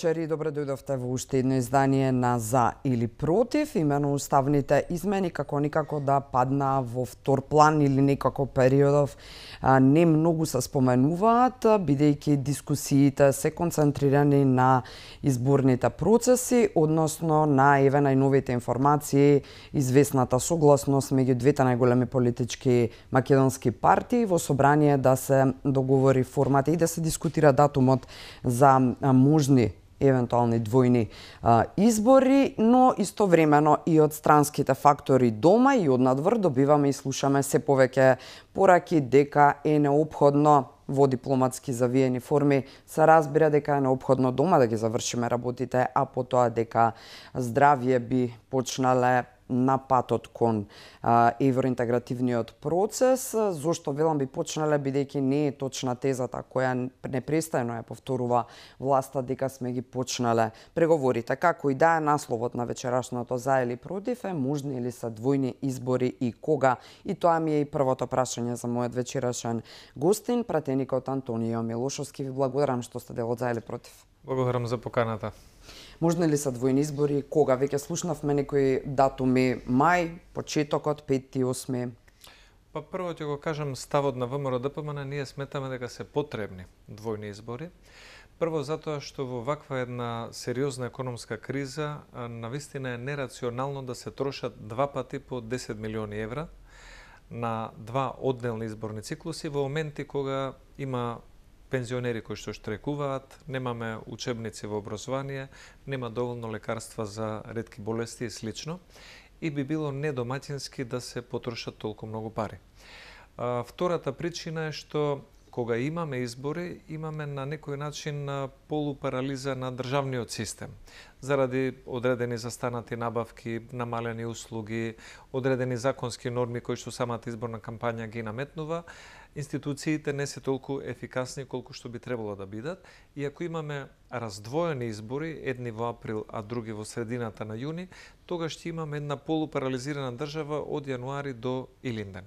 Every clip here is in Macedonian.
вечер и добро дојдовте во уште едно издание на За или против. Имено уставните измени како никако да падна во втор план или некако периодов не многу се споменуваат, бидејќи дискусиите се концентрирани на изборните процеси, односно на еве најновите информации, известната согласност меѓу двете најголеми политички македонски партии во собрание да се договори формата и да се дискутира датумот за можни евентуални двојни а, избори, но истовремено и од странските фактори дома и од надвор добиваме и слушаме се повеќе пораки дека е необходно во дипломатски завиени форми се разбира дека е необходно дома да ги завршиме работите, а потоа дека здравје би почнале на патот кон евроинтегративниот процес. Зошто велам би почнале бидејќи не е точна тезата која непрестајно ја повторува власта дека сме ги почнале преговорите. Како и да е насловот на вечерашното за или против е можни ли се двојни избори и кога? И тоа ми е и првото прашање за мојот вечерашен гостин, пратеникот Антонио Милошовски. Ви благодарам што сте дел од за или против. Благодарам за поканата. Можна ли са двојни избори? Кога? Веќе слушнавме некои датуми. Мај, почетокот, 5 8 Па прво ќе го кажам ставот на ВМРО ДПМН, ние сметаме дека се потребни двојни избори. Прво затоа што во ваква една сериозна економска криза навистина е нерационално да се трошат два пати по 10 милиони евра на два одделни изборни циклуси во моменти кога има пензионери кои што штрекуваат, немаме учебници во образование, нема доволно лекарства за редки болести и слично и би било недоматински да се потрошат толку многу пари. А, втората причина е што кога имаме избори, имаме на некој начин полупарализа на државниот систем. Заради одредени застанати набавки, намалени услуги, одредени законски норми кои што самата изборна кампања ги наметнува, институциите не се толку ефикасни колку што би требало да бидат. И ако имаме раздвоени избори, едни во април, а други во средината на јуни, тогаш ќе имаме една полупарализирана држава од јануари до Илинден.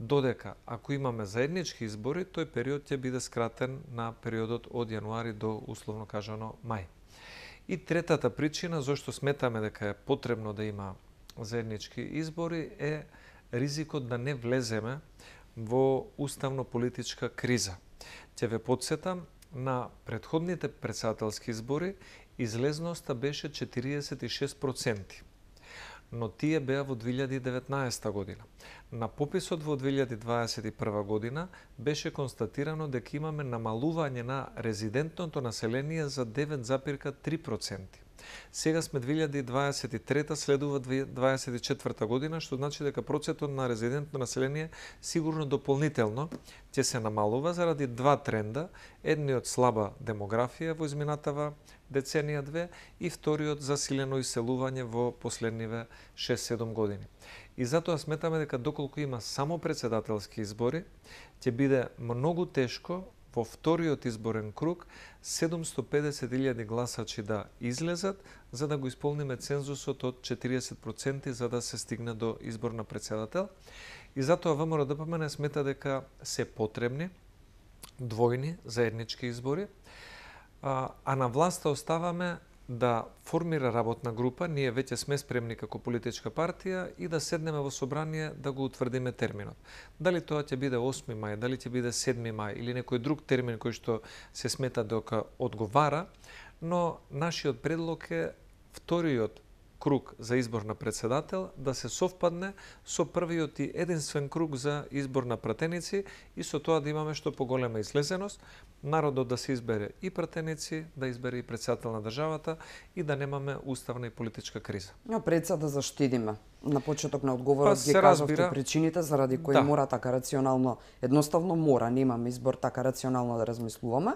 Додека, ако имаме заеднички избори, тој период ќе биде скратен на периодот од јануари до, условно кажано, мај. И третата причина зашто сметаме дека е потребно да има заеднички избори е ризикот да не влеземе во уставно-политичка криза. Ќе ве подсетам на предходните председателски избори излезноста беше 46%. Но тие беа во 2019 година. На пописот во 2021 година беше констатирано дека имаме намалување на резидентното население за 9,3%. Сега сме 2023, следува 2024 година, што значи дека процентот на резидентно население сигурно дополнително ќе се намалува заради два тренда, едниот слаба демографија во изминатава деценија две и вториот засилено иселување во последниве 6-7 години. И затоа сметаме дека доколку има само председателски избори, ќе биде многу тешко во вториот изборен круг 750.000 гласачи да излезат, за да го исполниме цензусот од 40% за да се стигне до избор на председател. И затоа ВМРО ДПМН да смета дека се потребни двојни заеднички избори, а, а на власта оставаме да формира работна група, ние веќе сме спремни како политичка партија и да седнеме во собрание да го утврдиме терминот. Дали тоа ќе биде 8 мај, дали ќе биде 7 мај или некој друг термин кој што се смета дека одговара, но нашиот предлог е вториот круг за избор на председател да се совпадне со првиот и единствен круг за избор на пратеници и со тоа да имаме што поголема излезеност, народот да се избере и пратеници, да избере и председател на државата и да немаме уставна и политичка криза. Но пред да заштидиме. На почеток на одговорот па, ги кажавте разбира... причините заради кои да. мора така рационално, едноставно мора, немаме избор така рационално да размислуваме.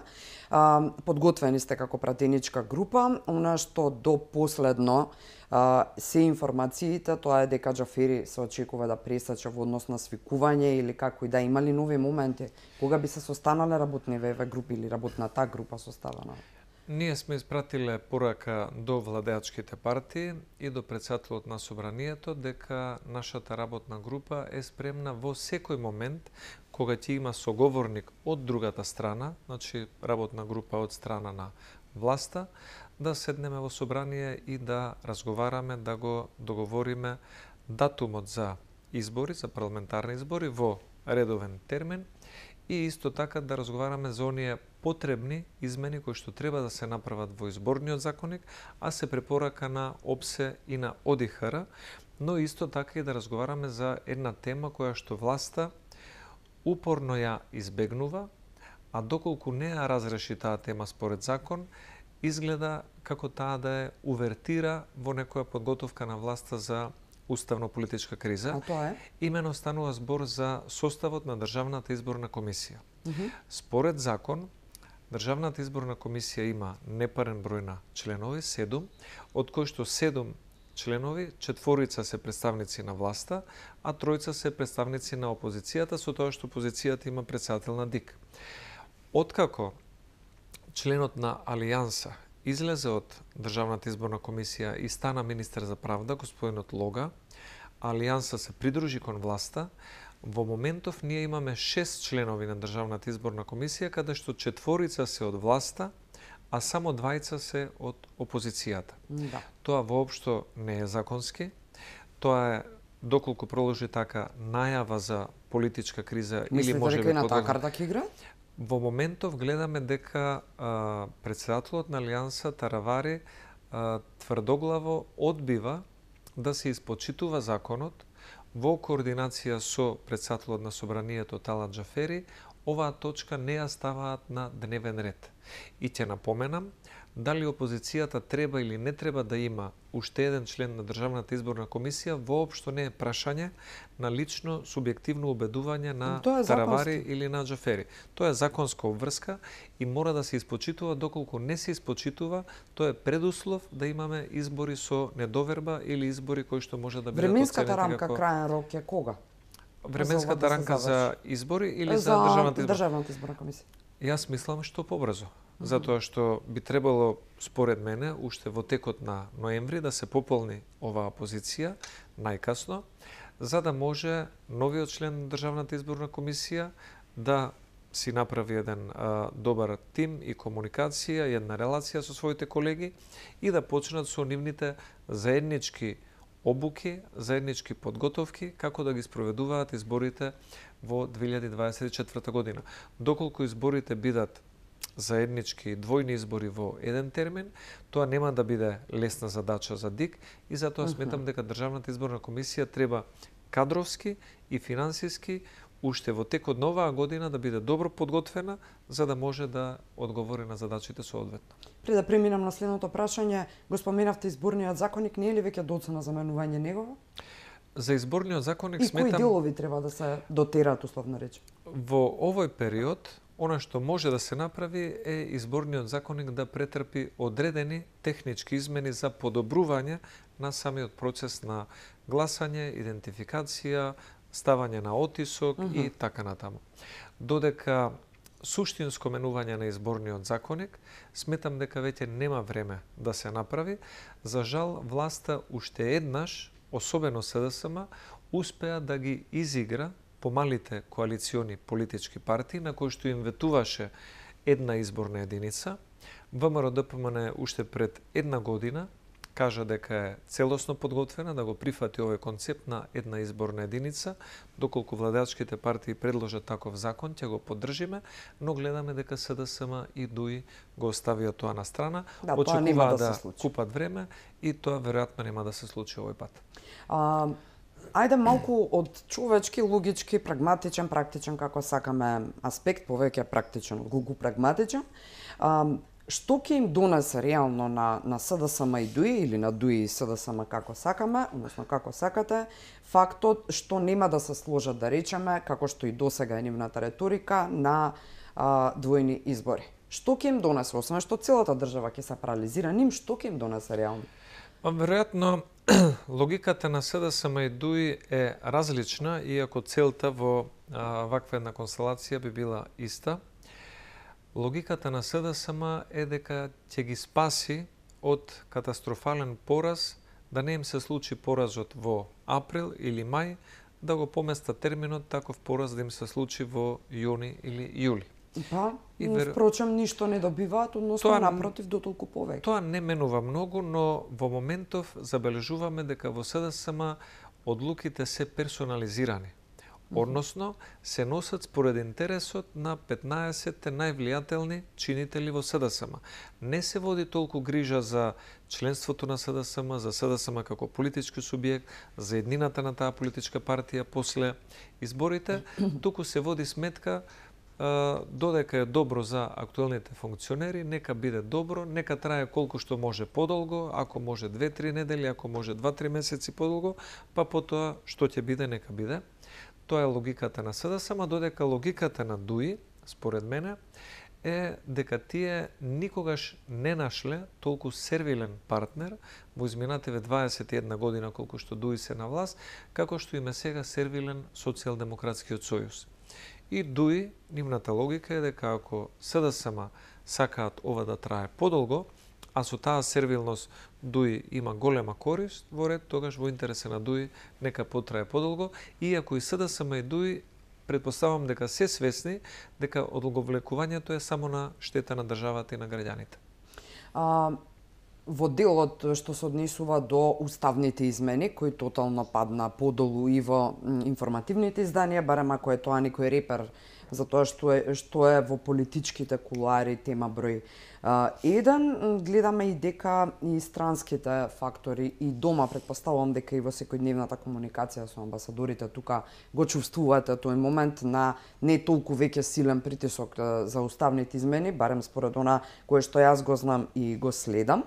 А, подготвени сте како пратеничка група, она што до последно а, се информациите, тоа е дека Джафери се очекува да пресача во однос на свикување или како и да имали нови моменти, кога би се состанале работниве групи или работната група составена? Ние сме испратиле порака до владеачките партии и до председателот на собранието дека нашата работна група е спремна во секој момент кога ќе има соговорник од другата страна, значи работна група од страна на власта, да седнеме во собрание и да разговараме, да го договориме датумот за избори, за парламентарни избори во редовен термин и исто така да разговараме за оние потребни измени кои што треба да се направат во изборниот законник, а се препорака на ОПСЕ и на ОДИХР, но исто така и да разговараме за една тема која што власта упорно ја избегнува, а доколку не ја разреши таа тема според закон, изгледа како таа да е увертира во некоја подготовка на власта за уставно-политичка криза. А тоа е? Имено станува збор за составот на Државната изборна комисија. Mm -hmm. Според закон, Државната изборна комисија има непарен број на членови, 7, од кои што 7 членови, четворица се представници на власта, а тројца се представници на опозицијата, со тоа што опозицијата има председател на ДИК. Откако членот на Алијанса, излезе од Државната изборна комисија и стана министер за правда, господинот Лога, Алијанса се придружи кон власта, во моментов ние имаме шест членови на Државната изборна комисија, каде што четворица се од власта, а само двајца се од опозицијата. Да. Тоа воопшто не е законски. Тоа е доколку продолжи така најава за политичка криза Мислите или може би подолжи. Мислите дека и на таа карта ќе игра? во моментов гледаме дека а, председателот на Алијанса Таравари а, тврдоглаво одбива да се испочитува законот во координација со председателот на Собранијето Тала Джафери, оваа точка не ја ставаат на дневен ред. И ќе напоменам дали опозицијата треба или не треба да има уште еден член на Државната изборна комисија воопшто не е прашање на лично субјективно убедување на Таравари или на Джафери. Тоа е законска обврска и мора да се испочитува доколку не се испочитува, тоа е предуслов да имаме избори со недоверба или избори кои што може да бидат Временската рамка како... крајен рок е кога? Временската рамка за да избори или за, за Државната изборна комисија? Јас мислам што побрзо затоа што би требало според мене уште во текот на ноември да се пополни оваа позиција најкасно за да може новиот член на државната изборна комисија да си направи еден а, добар тим и комуникација, една релација со своите колеги и да почнат со нивните заеднички обуки, заеднички подготовки како да ги спроведуваат изборите во 2024 година. Доколку изборите бидат заеднички двојни избори во еден термин, тоа нема да биде лесна задача за ДИК и затоа сметам дека Државната изборна комисија треба кадровски и финансиски уште во текот на оваа година да биде добро подготвена за да може да одговори на задачите соодветно. Пред да преминам на следното прашање, го споменавте изборниот законник, не е ли веќе доцна заменување негово? За изборниот законник и сметам... И кои делови треба да се дотерат, условно рече? Во овој период Она што може да се направи е изборниот законник да претрпи одредени технички измени за подобрување на самиот процес на гласање, идентификација, ставање на отисок mm -hmm. и така натаму. Додека суштинско менување на изборниот законник, сметам дека веќе нема време да се направи. За жал, власта уште еднаш, особено СДСМ, успеа да ги изигра помалите коалициони политички партии на кои што им ветуваше една изборна единица, ВМРО ДПМН уште пред една година кажа дека е целосно подготвена да го прифати овој концепт на една изборна единица. Доколку владачките партии предложат таков закон, ќе го поддржиме, но гледаме дека СДСМ и ДУИ го оставија тоа на страна. Да, Очекуваа да, да купат време и тоа веројатно нема да се случи овој пат. А, ајде малку од човечки, логички, прагматичен, практичен како сакаме аспект, повеќе практичен гугу прагматичен. А, што ќе им донесе реално на на СДСМ и ДУИ или на ДУИ и СДСМ како сакаме, односно како сакате, фактот што нема да се сложат да речеме, како што и досега е нивната реторика на а, двојни избори. Што ќе им донесе, освен што целата држава ќе се парализира, ним што ќе им донесе реално? Па, веројатно логиката на СДСМ и ДУИ е различна, иако целта во ваква една констелација би била иста. Логиката на СДСМ е дека ќе ги спаси од катастрофален пораз, да не им се случи поразот во април или мај, да го поместа терминот таков пораз да им се случи во јуни или јули. Па, и вер... впрочем, ништо не добиваат, односно тоа, напротив, дотолку повеќе. Тоа не менува многу, но во моментов забележуваме дека во СДСМ одлуките се персонализирани. Односно, се носат според интересот на 15-те највлијателни чинители во СДСМ. Не се води толку грижа за членството на СДСМ, за СДСМ како политички субјект, за еднината на таа политичка партија после изборите, туку се води сметка додека е добро за актуелните функционери, нека биде добро, нека трае колку што може подолго, ако може 2-3 недели, ако може 2-3 месеци подолго, па потоа што ќе биде, нека биде. Тоа е логиката на Сада само додека логиката на ДУИ, според мене, е дека тие никогаш не нашле толку сервилен партнер во изминативе 21 година колку што ДУИ се на власт, како што им е сега сервилен социјалдемократскиот сојуз. И дуи, нивната логика е дека ако СДСМ сакаат ова да трае подолго, а со таа сервилност Дуи има голема корист, во ред тогаш во интересе на Дуи нека потрае подолго, и ако и СДСМ и Дуи предпоставам дека се свесни дека одолговлекувањето е само на штета на државата и на граѓаните. А, во делот што се однесува до уставните измени, кои тотално падна подолу и во информативните изданија, барем ако е тоа некој репер за тоа што е, што е во политичките кулуари тема број еден. Гледаме и дека и странските фактори и дома, предпоставувам дека и во секојдневната комуникација со амбасадорите тука го чувствувате тој момент на не толку веќе силен притисок за уставните измени, барем според она кое што јас го знам и го следам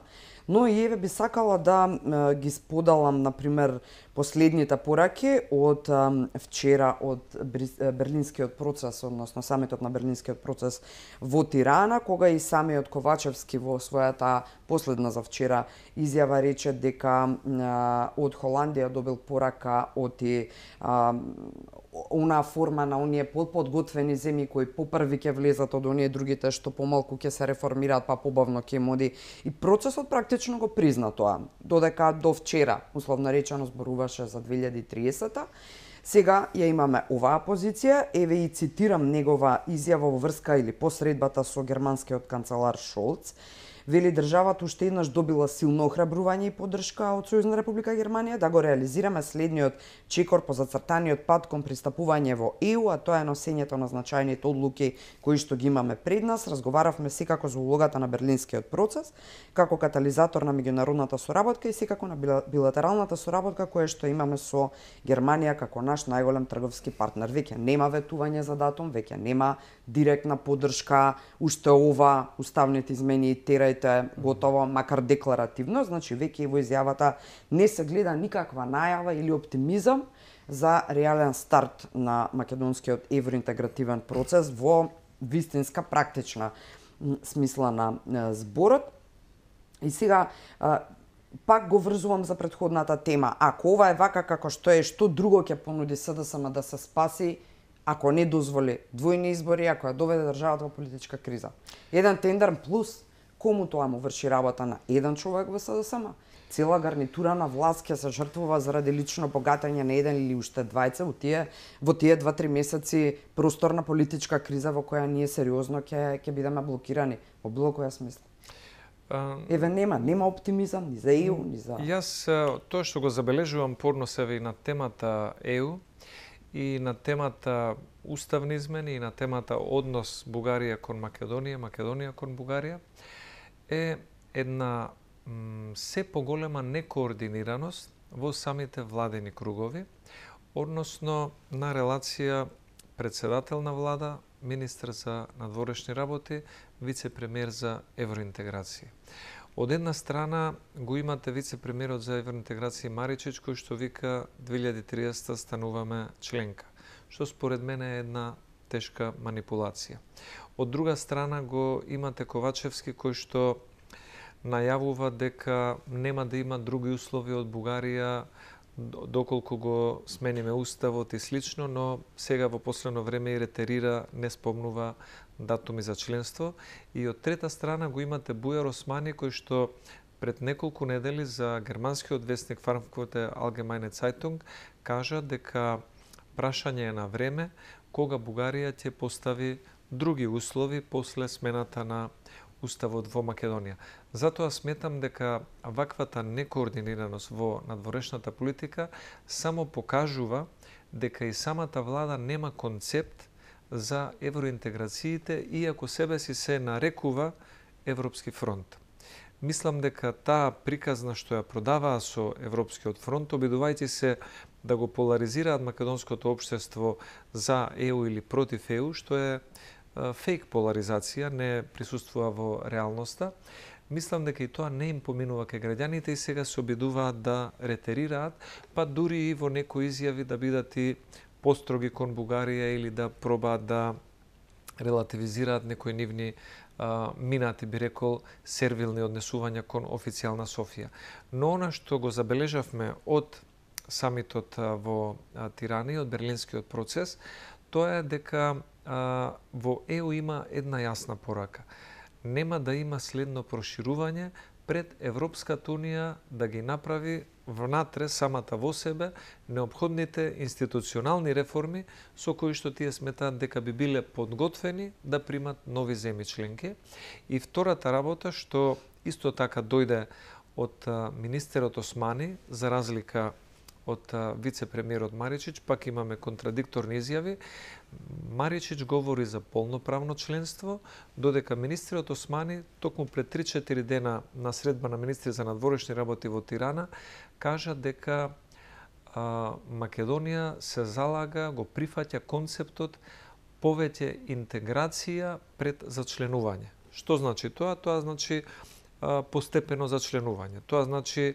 но и еве би сакала да ги споделам на пример последните пораки од вчера од Берлинскиот процес, односно саметот на Берлинскиот процес во Тирана, кога и самиот Ковачевски во својата последна за вчера изјава рече дека од Холандија добил порака од и она форма на оние подготвени земји кои попрви ќе влезат од оние другите што помалку ќе се реформираат па побавно ќе моди и процесот практично го призна тоа додека до вчера условно речено зборува зборуваше за 2030-та. Сега ја имаме оваа позиција, еве и цитирам негова изјава во врска или посредбата со германскиот канцелар Шолц, Вели државата уште еднаш добила силно охрабрување и поддршка од Сојузна Република Германија да го реализираме следниот чекор по зацртаниот пат кон пристапување во ЕУ, а тоа е носењето на значајните одлуки кои што ги имаме пред нас. Разговаравме секако за улогата на Берлинскиот процес како катализатор на меѓународната соработка и секако на билатералната соработка која што имаме со Германија како наш најголем трговски партнер. Веќе нема ветување за датум, веќе нема директна поддршка, уште ова уставните измени и терај знаете, готово макар декларативно, значи веќе во изјавата не се гледа никаква најава или оптимизам за реален старт на македонскиот евроинтегративен процес во вистинска практична смисла на зборот. И сега пак го врзувам за предходната тема. Ако ова е вака како што е, што друго ќе понуди СДСМ да се спаси, ако не дозволи двојни избори, ако ја доведе државата во политичка криза. Еден тендер плюс Кому тоа му врши работа на еден човек во СДСМ? Цела гарнитура на власт ќе се жртвува заради лично богатање на еден или уште двајца во тие во тие 2-3 месеци просторна политичка криза во која ние сериозно ќе ќе бидеме блокирани во било која смисла. Еве нема, нема оптимизам ни за ЕУ, ни за... Јас тоа што го забележувам се и на темата ЕУ, и на темата уставни измени, и на темата однос Бугарија кон Македонија, Македонија кон Бугарија, е една се поголема некоординираност во самите владени кругови, односно на релација председател на влада, министр за надворешни работи, вице-премиер за евроинтеграција. Од една страна го имате вице-премиерот за евроинтеграција Маричич кој што вика 2030 стануваме членка, што според мене е една тешка манипулација. Од друга страна го имате Ковачевски кој што најавува дека нема да има други услови од Бугарија доколку го смениме уставот и слично, но сега во последно време и ретерира, не спомнува датуми за членство. И од трета страна го имате Бујар Османи кој што пред неколку недели за германскиот вестник фармквоте Алгемајне Zeitung кажа дека прашање е на време кога Бугарија ќе постави други услови после смената на уставот во Македонија. Затоа сметам дека ваквата некоординираност во надворешната политика само покажува дека и самата влада нема концепт за евроинтеграциите, иако себе си се нарекува Европски фронт. Мислам дека таа приказна што ја продаваа со Европскиот фронт, обидувајќи се да го поларизираат македонското општество за ЕУ или против ЕУ, што е фейк поларизација не присуствува во реалноста. Мислам дека и тоа не им поминува кај граѓаните и сега се обидуваат да ретерираат, па дури и во некои изјави да бидат и построги кон Бугарија или да пробаат да релативизираат некои нивни а, минати, би рекол, сервилни однесувања кон официјална Софија. Но она што го забележавме од самитот во Тирани, од Берлинскиот процес, тоа е дека а, во ЕУ има една јасна порака. Нема да има следно проширување пред Европската Унија да ги направи внатре самата во себе необходните институционални реформи со кои што тие сметаат дека би биле подготвени да примат нови земји членки. И втората работа што исто така дојде од министерот Османи, за разлика од вице-премиерот Маричич, пак имаме контрадикторни изјави. Маричич говори за полноправно членство, додека министриот Османи токму пред 3-4 дена на средба на министри за надворешни работи во Тирана кажа дека а, Македонија се залага, го прифаќа концептот повеќе интеграција пред зачленување. Што значи тоа? Тоа значи постепено зачленување. Тоа значи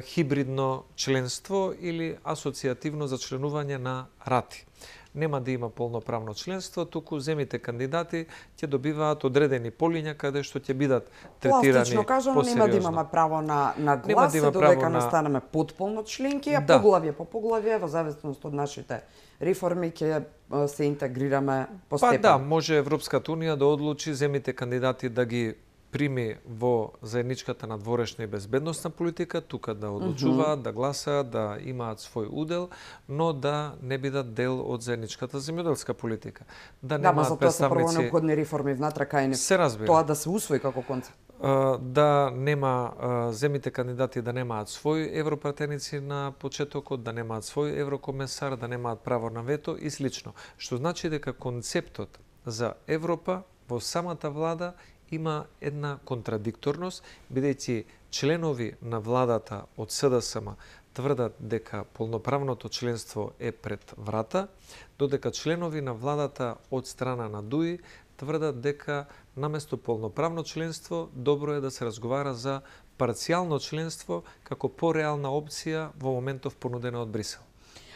хибридно членство или асоциативно зачленување на рати. Нема да има полноправно членство, туку земите кандидати ќе добиваат одредени полиња каде што ќе бидат третирани Пластично кажано, нема да имаме право на, на глас, нема да додека на... не станеме подполно членки, а да. поглавје по поглавје, во зависност од нашите реформи ќе се интегрираме постепено. Па да, може Европската Унија да одлучи земите кандидати да ги прими во заедничката надворешна и безбедносна политика, тука да одлучуваат, mm -hmm. да гласаат, да имаат свој удел, но да не бидат дел од заедничката земјоделска политика. Да, да немаат за тоа представници... се прво необходни реформи внатре кај не. Се разбира. Тоа да се усвои како концепт да нема земите кандидати да немаат свој европратеници на почетокот, да немаат свој еврокомесар, да немаат право на вето и слично. Што значи дека концептот за Европа во самата влада има една контрадикторност, бидејќи членови на владата од СДСМ тврдат дека полноправното членство е пред врата, додека членови на владата од страна на ДУИ тврдат дека наместо полноправно членство добро е да се разговара за парцијално членство како пореална опција во моментов понудена од Брисел.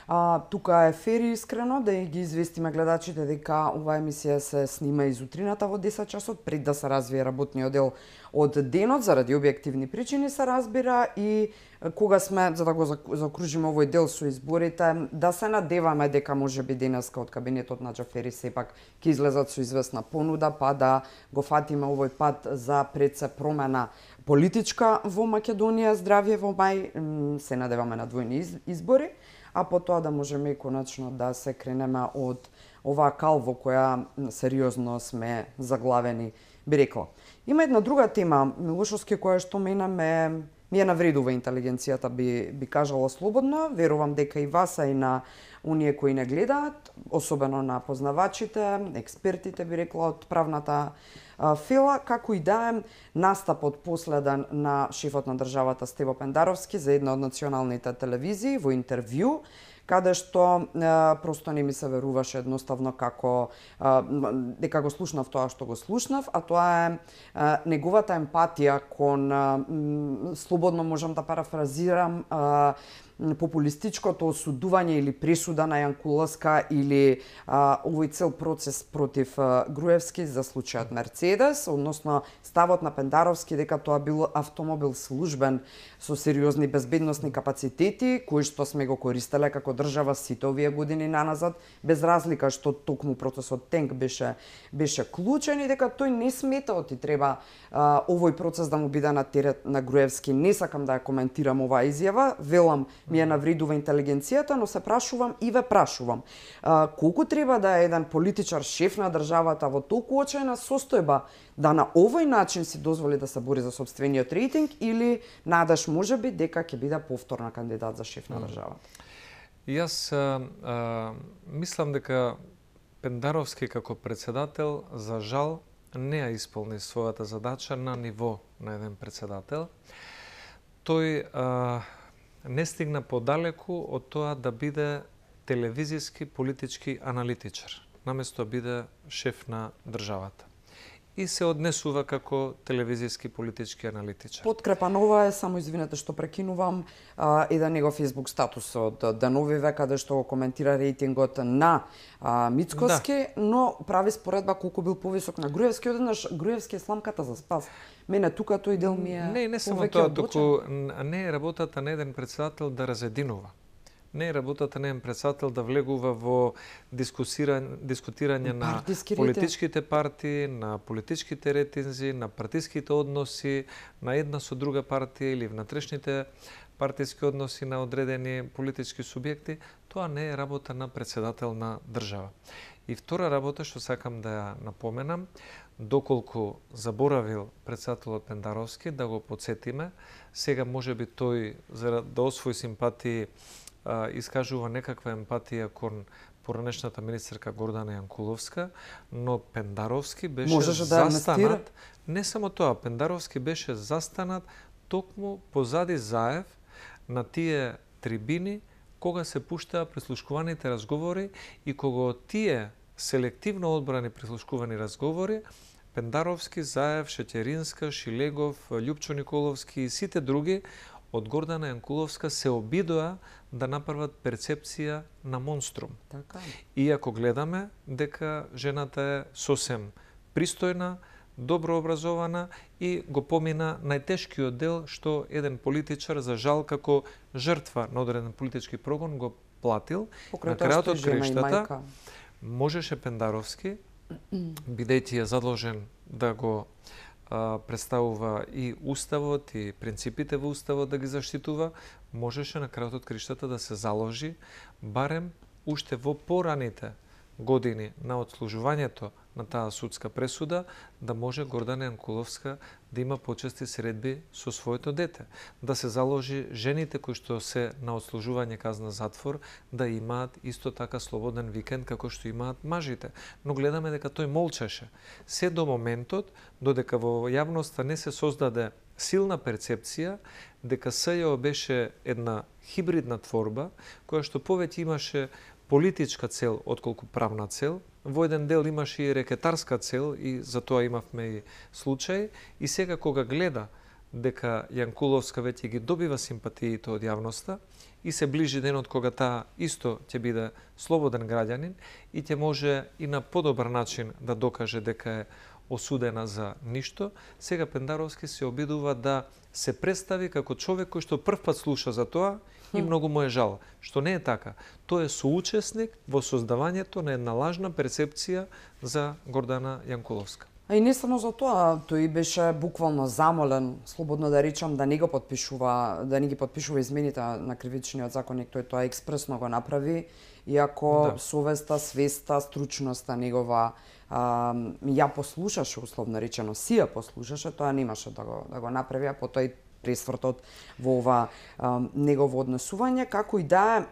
А, тука е фери искрено да ги известиме гледачите дека оваа емисија се снима изутрината во 10 часот пред да се развие работниот дел од денот заради објективни причини се разбира и кога сме за да го закружиме овој дел со изборите да се надеваме дека може би денеска од кабинетот на Џафери сепак ќе излезат со известна понуда па да го фатиме овој пат за пред се промена политичка во Македонија, здравје во мај, се надеваме на двојни избори а потоа да можеме и конечно да се кренеме од оваа кал во која сериозно сме заглавени, би рекла. Има една друга тема, Милошовски, која што мене ме ми ја навредува интелигенцијата, би, би кажала слободно. Верувам дека и вас, а и на оние кои не гледаат, особено на познавачите, експертите, би рекла, од правната фила, како и да е настапот последен на шефот на државата Стево Пендаровски за една од националните телевизии во интервју, каде што е, просто не ми се веруваше едноставно како е, дека го слушнав тоа што го слушнав, а тоа е е неговата емпатија кон е, слободно можам да парафразирам е, популистичкото осудување или пресуда на Јанкуласка или а, овој цел процес против а, Груевски за случајот Мерцедес, односно ставот на Пендаровски дека тоа бил автомобил службен со сериозни безбедносни капацитети, кои што сме го користеле како држава сите овие години наназад, без разлика што токму процесот Тенк беше беше клучен и дека тој не сметал да ти треба а, овој процес да му биде на терет на Груевски. Не сакам да ја коментирам оваа изјава, велам ми ја навредува интелигенцијата, но се прашувам и ве прашувам. А, колку треба да е еден политичар шеф на државата во толку очајна состојба да на овој начин си дозволи да се бори за собствениот рейтинг или надаш Може би дека ќе биде повторна кандидат за шеф на државата. Јас а, а, мислам дека Пендаровски како председател за жал не ја исполни својата задача на ниво на еден председател. Тој а, не стигна подалеку од тоа да биде телевизиски политички аналитичар, наместо да биде шеф на државата и се однесува како телевизиски политички аналитичар. Подкрепанова е, само извинете што прекинувам, а, да негов Facebook статус од Дановиве, каде што го коментира рейтингот на а, Мицкоски, да. но прави споредба колку бил повисок на Груевски, одеднаш Груевски е сламката за спас. Мене тука тој дел ми е Не, не само тоа, туку не е работата на еден председател да разединува не работата работата на председател да влегува во дискутирање на политичките партии, на политичките ретинзи, на партиските односи, на една со друга партија или внатрешните партиски односи на одредени политички субјекти, тоа не е работа на председател на држава. И втора работа што сакам да ја напоменам, доколку заборавил председателот Пендаровски да го подсетиме, сега може би тој за да освои симпатии а, искажува некаква емпатија кон поранешната министерка Гордана Јанкуловска, но Пендаровски беше Можеше да застанат. Не само тоа, Пендаровски беше застанат токму позади Заев на тие трибини кога се пуштаа прислушкуваните разговори и кога тие селективно одбрани прислушкувани разговори Пендаровски, Заев, Шетеринска, Шилегов, Лјупчо Николовски и сите други од Гордана Јанкуловска се обидоа да направат перцепција на монструм. Така. Иако гледаме дека жената е сосем пристојна, добро образована и го помина најтешкиот дел што еден политичар за жал како жртва на одреден политички прогон го платил Покрай на крајот од гриштата. можеше Пендаровски бидејќи ја задолжен да го представува и уставот и принципите во уставот да ги заштитува, можеше на крајот од криштата да се заложи барем уште во пораните години на одслужувањето на таа судска пресуда, да може Гордана Анкуловска да има почести средби со своето дете. Да се заложи жените кои што се на одслужување казна затвор, да имаат исто така слободен викенд како што имаат мажите. Но гледаме дека тој молчаше. Се до моментот, додека во јавноста не се создаде силна перцепција дека СЈО беше една хибридна творба која што повеќе имаше политичка цел отколку правна цел. Во еден дел имаше и рекетарска цел и за тоа имавме и случај. И сега кога гледа дека Јанкуловска веќе ги добива симпатиите од јавноста и се ближи денот кога таа исто ќе биде слободен граѓанин и ќе може и на подобар начин да докаже дека е осудена за ништо, сега Пендаровски се обидува да се представи како човек кој што првпат слуша за тоа и многу му е жал. Што не е така. Тој е соучесник во создавањето на една лажна перцепција за Гордана Јанкуловска. А и не само за тоа, тој беше буквално замолен, слободно да речам, да не го подпишува, да не ги подпишува измените на кривичниот законник, тој тоа експресно го направи, иако да. совеста, свеста, стручноста негова а, ја послушаше условно речено, си ја послушаше, тоа немаше да го да го направи, а потоа и пресвртот во ова негово однесување, како и да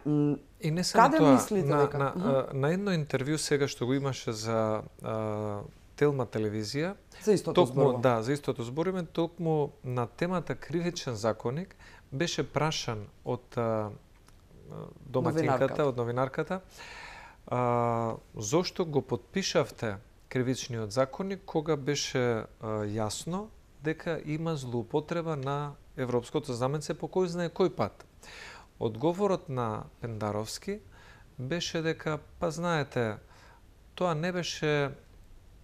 И не само Каде тоа, мислите на, дека? На, uh на едно интервју сега што го имаше за а, Телма телевизија, за истото токму, зборува. да, за истото збориме, токму на темата кривичен законник беше прашан од а, доматинката, од новинарката, а, зошто го подпишавте кривичниот законник кога беше а, јасно дека има злоупотреба на европското знаменце по кој знае кој пат. Одговорот на Пендаровски беше дека, па знаете, тоа не беше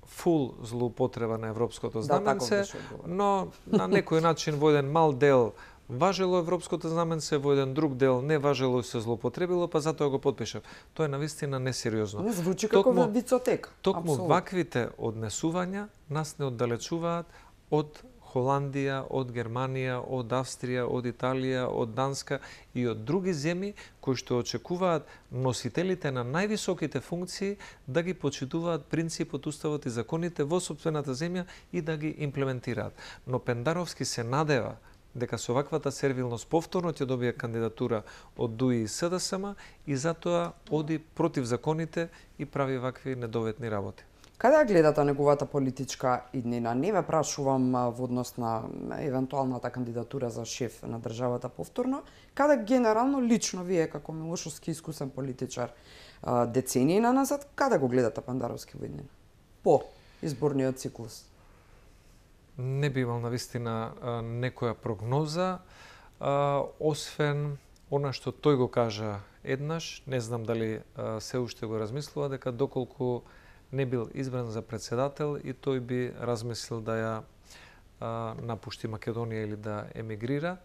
фул злоупотреба на европското да, знаменце, да, но на некој начин во еден мал дел важело европското знаменце, во еден друг дел не важело и се злоупотребило, па затоа го подпишав. Тоа е навистина несериозно. Не звучи како токму, вицотека. Токму ваквите однесувања нас не оддалечуваат од Холандија, од Германија, од Австрија, од Италија, од Данска и од други земји кои што очекуваат носителите на највисоките функции да ги почитуваат принципот, уставот и законите во собствената земја и да ги имплементираат. Но Пендаровски се надева дека со ваквата сервилност повторно ќе добие кандидатура од ДУИ и СДСМ и затоа оди против законите и прави вакви недоветни работи. Каде ја гледате неговата политичка иднина? Не ме прашувам во однос на евентуалната кандидатура за шеф на државата повторно, каде генерално лично вие како Милошовски искусен политичар децении на назад, каде го гледате Пандаровски во иднина? По изборниот циклус. Не би имал на вистина некоја прогноза, освен она што тој го кажа еднаш, не знам дали се уште го размислува, дека доколку не бил избран за председател и тој би размислил да ја а, напушти Македонија или да емигрира.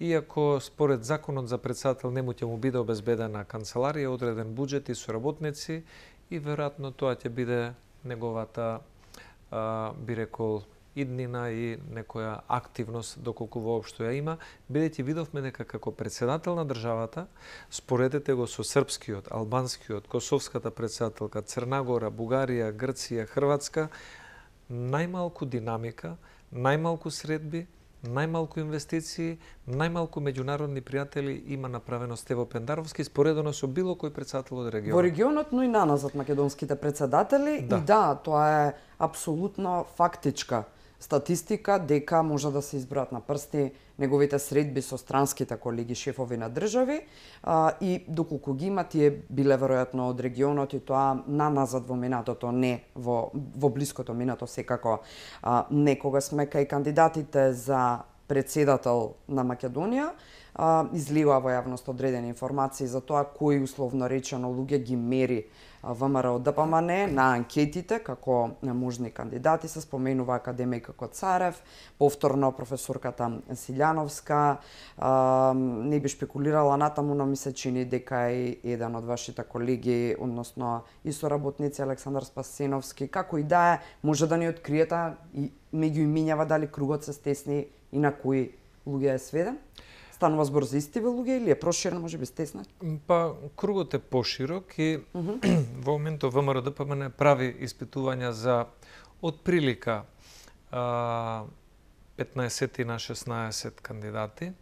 Иако според законот за председател не му ќе му биде обезбедена канцеларија, одреден буџет и соработници и веројатно тоа ќе биде неговата а, би рекол иднина и некоја активност доколку воопшто ја има, бидејќи видовме дека како председател на државата, споредете го со српскиот, албанскиот, косовската председателка, Црнагора, Бугарија, Грција, Хрватска, најмалку динамика, најмалку средби, најмалку инвестиции, најмалку меѓународни пријатели има направено Стево Пендаровски споредено со било кој председател од регионот. Во регионот, но и наназад македонските председатели да. и да, тоа е апсолутно фактичка статистика дека може да се избрат на прсти неговите средби со странските колеги шефови на држави а, и доколку ги има тие биле веројатно од регионот и тоа на назад во минатото не во во блиското минато секако а, некога сме кај кандидатите за председател на Македонија излива во јавност одредени информации за тоа кои условно речено луѓе ги мери ВМРО ДПМН да на анкетите како можни кандидати се споменува академик Коцарев, повторно професорката Силјановска, не би шпекулирала натаму, но ми се чини дека е еден од вашите колеги, односно и соработници Александар Спасеновски, како и да е, може да ни откриете и меѓу имињава дали кругот се стесни и на кои луѓе е сведен? Станува збор за истиве луѓе или е проширен, може би сте знали? Па, кругот е поширок и mm -hmm. во моментот ВМРО-ДПМН прави испитувања за од прилика 15 на 16 кандидати,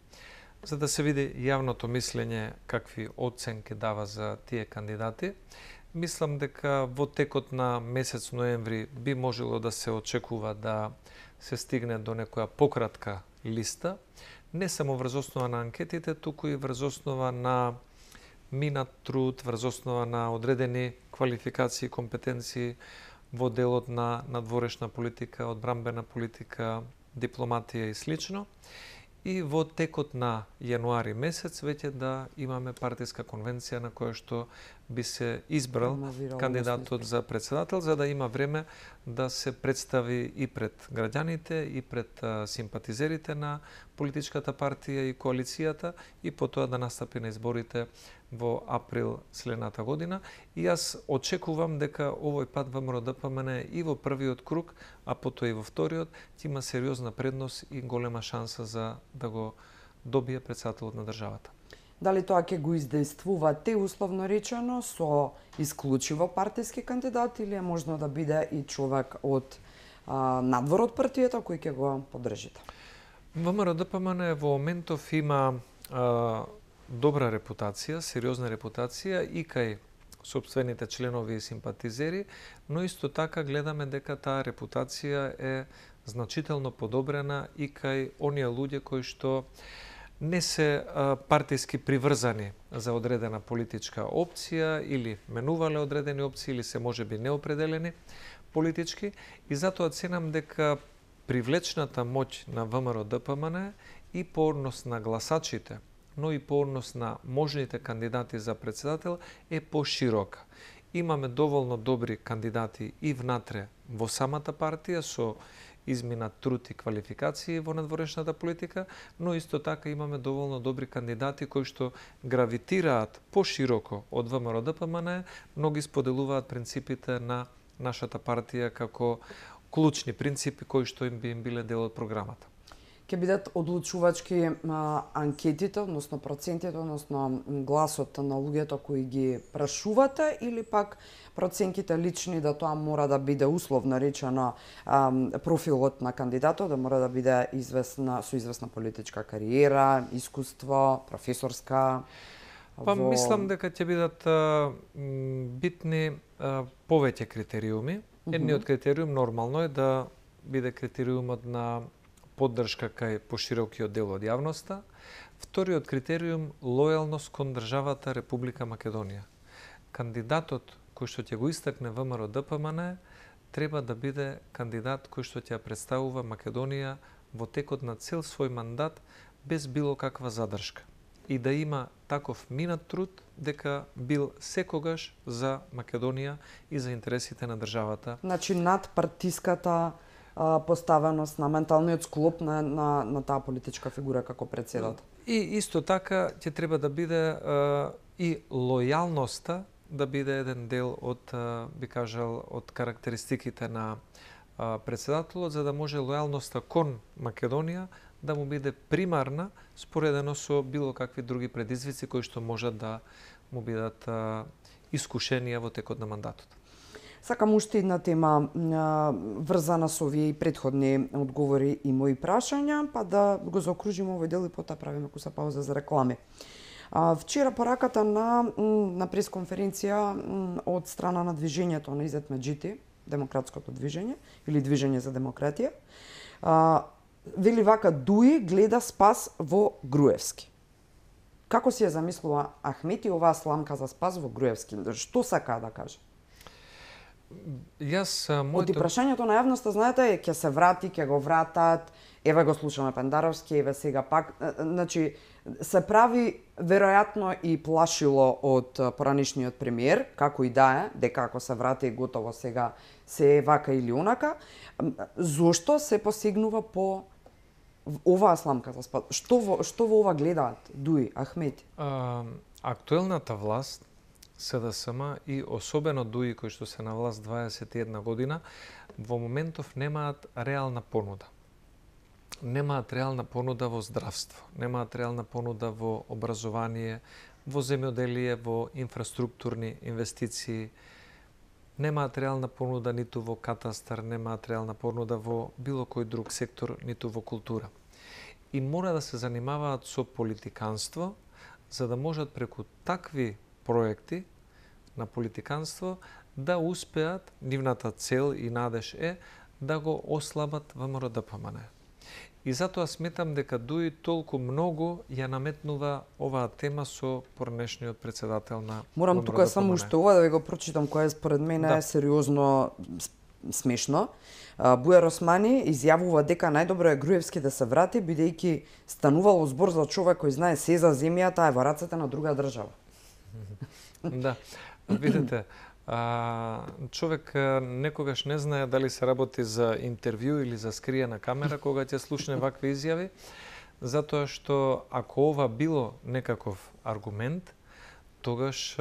за да се види јавното мислење какви оценки дава за тие кандидати. Мислам дека во текот на месец ноември би можело да се очекува да се стигне до некоја пократка листа не само врз основа на анкетите, туку и врз основа на минат труд, врз основа на одредени квалификации и компетенции во делот на надворешна политика, одбрамбена политика, дипломатија и слично и во текот на јануари месец веќе да имаме партиска конвенција на која што би се избрал кандидатот за председател за да има време да се представи и пред граѓаните и пред симпатизерите на политичката партија и коалицијата и потоа да настапи на изборите во април следната година и јас очекувам дека овој пат ВМРО ДПМН и во првиот круг, а потоа и во вториот, ќе има сериозна предност и голема шанса за да го добие председателот на државата. Дали тоа ќе го издействувате, условно речено, со исклучиво партиски кандидат или е можно да биде и човек од а, надвор од партијата кој ќе го поддржите? ВМРО ДПМН во моментов има а, добра репутација, сериозна репутација и кај собствените членови и симпатизери, но исто така гледаме дека таа репутација е значително подобрена и кај оние луѓе кои што не се партиски приврзани за одредена политичка опција или менувале одредени опции или се можеби неопределени политички и затоа ценам дека привлечната моќ на ВМРО ДПМН и порнос на гласачите но и по однос на можните кандидати за председател е поширока. Имаме доволно добри кандидати и внатре во самата партија со измина труд и квалификации во надворешната политика, но исто така имаме доволно добри кандидати кои што гравитираат пошироко од ВМРО ДПМН, многу споделуваат принципите на нашата партија како клучни принципи кои што им би им биле дел од програмата ќе бидат одлучувачки а, анкетите, односно процентите, односно гласот на луѓето кои ги прашувате или пак проценките лични да тоа мора да биде условно речено а, профилот на кандидатот да мора да биде известна со известна политичка кариера, искуство, професорска Па во... мислам дека ќе бидат а, битни а, повеќе критериуми. Едниот критериум нормално е да биде критериумот на поддршка кај поширокиот дел од јавноста. Вториот критериум лојалност кон државата Република Македонија. Кандидатот кој што ќе го истакне ВМРО ДПМН треба да биде кандидат кој што ќе представува Македонија во текот на цел свој мандат без било каква задршка и да има таков минат труд дека бил секогаш за Македонија и за интересите на државата. Значи над партиската поставеност на менталниот склоп на, на, на таа политичка фигура како председател. И исто така ќе треба да биде и лојалноста да биде еден дел од би кажал од карактеристиките на председателот за да може лојалноста кон Македонија да му биде примарна споредено со било какви други предизвици кои што можат да му бидат искушенија во текот на мандатот. Сакам уште една тема врзана со овие и предходни одговори и мои прашања, па да го заокружиме овој дел и потоа правиме куса пауза за реклами. Вчера пораката на, на пресконференција од страна на движењето на Изет Меджити, демократското движење или движење за демократија, вели вака Дуи гледа спас во Груевски. Како си ја замислува Ахмети оваа сламка за спас во Груевски? Што сака да каже? Јас моето Оди прашањето на јавноста знаете ќе се врати, ќе го вратат. Еве го слушаме Пендаровски, еве сега пак, значи се прави веројатно и плашило од поранишниот премиер, како и да е, дека ако се врати готово сега се е вака или онака. Зошто се посигнува по оваа сламка за спад? Што во, што во ова гледаат Дуи Ахмети? А, актуелната власт СДСМ и особено дуи кои што се на власт 21 година, во моментов немаат реална понуда. Немаат реална понуда во здравство, немаат реална понуда во образование, во земјоделие, во инфраструктурни инвестиции, немаат реална понуда ниту во катастар, немаат реална понуда во било кој друг сектор, ниту во култура. И мора да се занимаваат со политиканство, за да можат преку такви проекти на политиканство да успеат, нивната цел и надеж е да го ослабат ВМРО ДПМН. И затоа сметам дека дуи толку многу ја наметнува оваа тема со порнешниот председател на Морам тука ДПМН. само уште ова да ви го прочитам која според мене да. е сериозно смешно. Буја Росмани изјавува дека најдобро е Груевски да се врати, бидејќи станувало збор за човек кој знае се за земјата, а е во рацете на друга држава. да, видете, а, човек некогаш не знае дали се работи за интервју или за скриена камера кога ќе слушне вакви изјави, затоа што ако ова било некаков аргумент, тогаш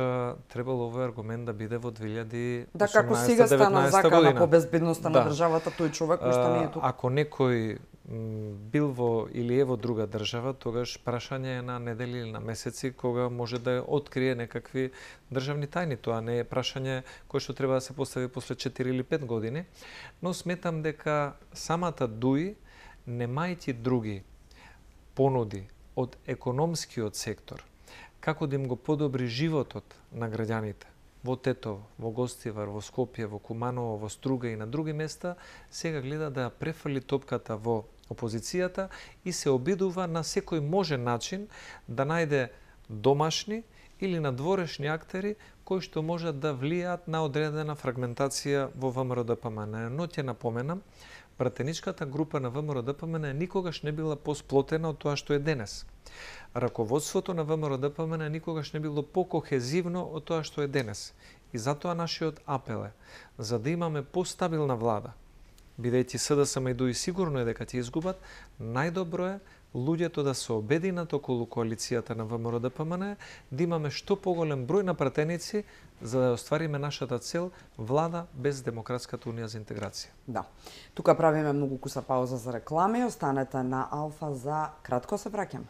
требало овој аргумент да биде во 2018 Да, како сега стана закана по безбедноста да. на државата, тој човек што не е тука. Ако некој бил во или е во друга држава, тогаш прашање е на недели или на месеци кога може да открие некакви државни тајни. Тоа не е прашање кое што треба да се постави после 4 или 5 години, но сметам дека самата Дуи, немајќи други понуди од економскиот сектор, како да им го подобри животот на граѓаните, во Тетово, во Гостивар, во Скопје, во Куманово, во Струга и на други места, сега гледа да ја префрли топката во опозицијата и се обидува на секој можен начин да најде домашни или надворешни актери кои што можат да влијат на одредена фрагментација во ВМРО ДПМН. Но ќе напоменам пратеничката група на ВМРО ДПМН никогаш не била посплотена од тоа што е денес. Раководството на ВМРО ДПМН никогаш не било покохезивно од тоа што е денес. И затоа нашиот апел е за да имаме постабилна влада, бидејќи СДСМ и ДУИ сигурно е дека ќе изгубат, најдобро е луѓето да се обединат околу коалицијата на ВМРО ДПМН, да, да имаме што поголем број на пратеници за да оствариме нашата цел влада без демократската унија за интеграција. Да. Тука правиме многу куса пауза за реклами, останете на Алфа за кратко се враќаме.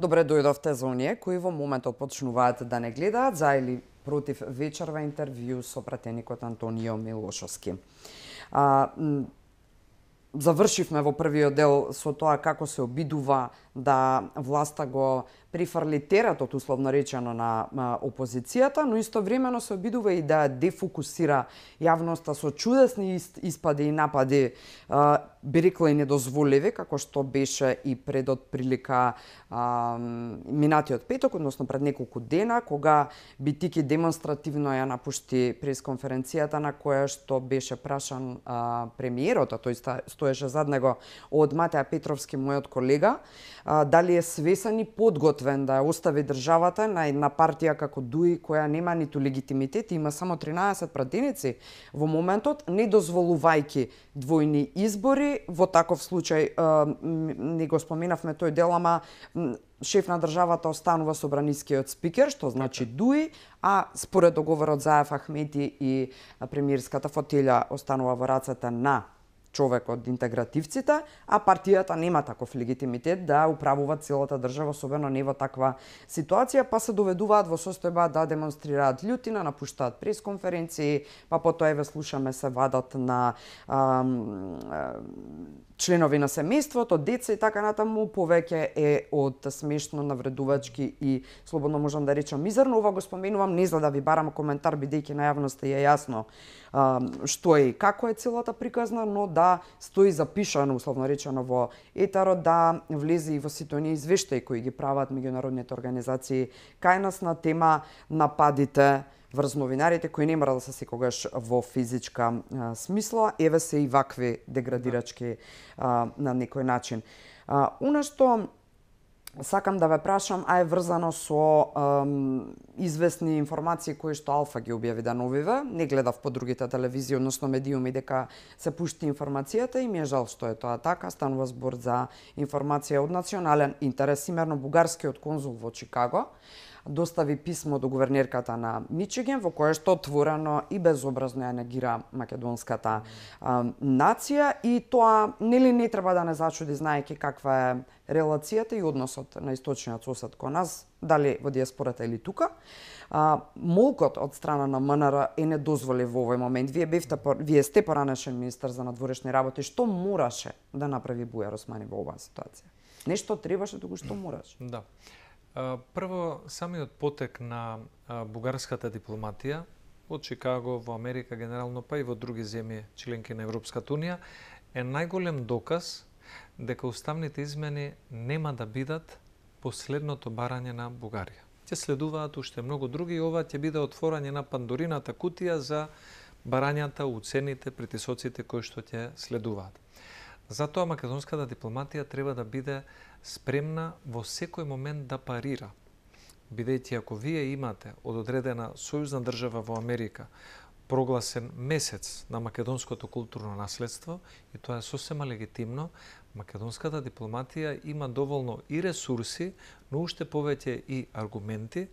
Добре дојдовте за оние кои во моментот почнуваат да не гледаат за или против вечерва интервју со пратеникот Антонио Милошовски. А, завршивме во првиот дел со тоа како се обидува да власта го префарлитератот, условно речено, на опозицијата, но истовремено се обидува и да дефокусира јавноста со чудесни испади и напади, би рекла и недозволиви, како што беше и предот прилика минатиот петок, односно пред неколку дена, кога Битики демонстративно ја напушти пресконференцијата на која што беше прашан премиерот, а тој стоеше зад него од Матеја Петровски, мојот колега, дали е свесен и подготвен подготвен да остави државата на една партија како ДУИ која нема ниту легитимитет, има само 13 пратеници во моментот, не дозволувајќи двојни избори, во таков случај не го споменавме тој дел, ама шеф на државата останува собранискиот спикер, што значи така. ДУИ, а според договорот Заев Ахмети и премиерската фотелја останува во рацата на човек од интегративците, а партијата нема таков легитимитет да управува целата држава, особено не во таква ситуација, па се доведуваат во состојба да демонстрираат љутина, напуштаат пресконференции, па потоа еве слушаме се вадат на а, членови на семејството, деца и така натаму, повеќе е од смешно навредувачки и слободно можам да речам мизерно. Ова го споменувам не за да ви барам коментар бидејќи најавноста е јасно што е и како е целата приказна, но да стои запишано, условно речено, во етарот, да влезе и во сите оние извештаи кои ги прават меѓународните организации кај нас на тема нападите врз новинарите кои не мора да се секогаш во физичка а, смисла, еве се и вакви деградирачки да. а, на некој начин. А, она што сакам да ве прашам, а е врзано со ем, известни информации кои што Алфа ги објави дановиве. Не гледав по другите телевизии, односно медиуми, дека се пушти информацијата и ми е жал што е тоа така. Станува збор за информација од национален интерес, имерно бугарскиот конзул во Чикаго достави писмо до гувернерката на Мичиген во кое што отворено и безобразно ја негира македонската а, нација и тоа нели не треба да не зачуди знаеки каква е релацијата и односот на источниот сосед кон нас, дали во диаспората или тука. А, молкот од страна на МНР е недозволив во овој момент. Вие бевте вие сте поранешен министер за надворешни работи, што мораше да направи Бујар Османи во оваа ситуација? Нешто требаше, тогу што мораше. Да. Прво, самиот потек на бугарската дипломатија од Чикаго во Америка генерално, па и во други земји членки на Европската Унија, е најголем доказ дека уставните измени нема да бидат последното барање на Бугарија. Ќе следуваат уште многу други и ова ќе биде отворање на пандорината кутија за барањата, уцените, притисоците кои што ќе следуваат. Затоа македонската дипломатија треба да биде спремна во секој момент да парира. Бидејќи ако вие имате од одредена сојузна држава во Америка прогласен месец на македонското културно наследство и тоа е сосема легитимно, македонската дипломатија има доволно и ресурси, но уште повеќе и аргументи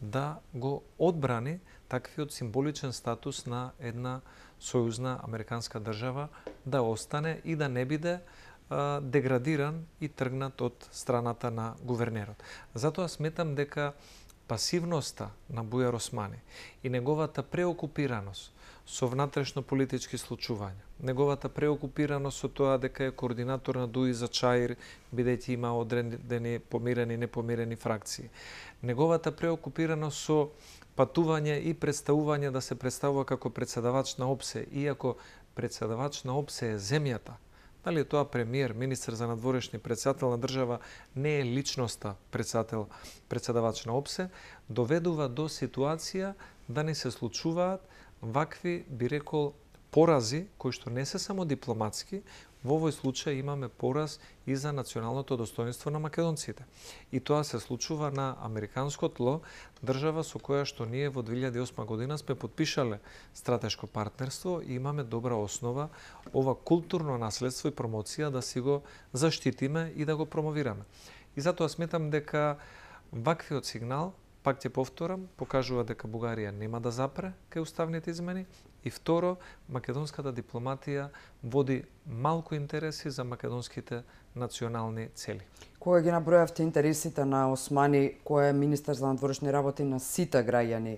да го одбрани таквиот символичен статус на една сојузна американска држава да остане и да не биде деградиран и тргнат од страната на гувернерот. Затоа сметам дека пасивноста на Бујар Османи и неговата преокупираност со внатрешно политички случувања, неговата преокупираност со тоа дека е координатор на Дуи за Чаир, бидејќи има одредени помирени и непомирени фракции, неговата преокупираност со патување и представување да се представува како председавач на ОПСЕ, иако председавач на ОПСЕ е земјата. Дали тоа премиер, министр за надворешни, председател на држава, не е личноста председател, председавач на ОПСЕ, доведува до ситуација да не се случуваат вакви, би рекол, порази кои што не се само дипломатски, Во овој случај имаме пораз и за националното достоинство на македонците. И тоа се случува на американско тло, држава со која што ние во 2008 година сме подпишале стратешко партнерство и имаме добра основа ова културно наследство и промоција да си го заштитиме и да го промовираме. И затоа сметам дека ваквиот сигнал пак ќе повторам, покажува дека Бугарија нема да запре кај уставните измени, И второ, македонската дипломатија води малку интереси за македонските национални цели. Кога ги набројавте интересите на Османи, кој е министер за надворешни работи на сите граѓани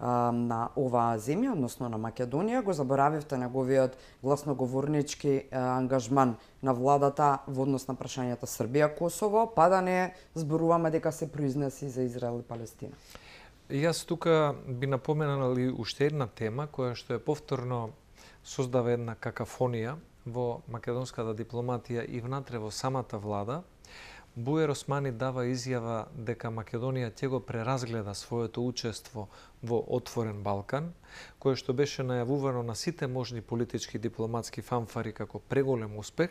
а, на оваа земја, односно на Македонија, го заборавивте неговиот гласноговорнички а, ангажман на владата во однос на прашањето Србија-Косово, па да не зборуваме дека се произнеси за Израел и Палестина. Јас тука би напоменал и уште една тема која што е повторно создава една какафонија во македонската дипломатија и внатре во самата влада. Бујер Османи дава изјава дека Македонија ќе го преразгледа своето учество во Отворен Балкан, кое што беше најавувано на сите можни политички дипломатски фанфари како преголем успех.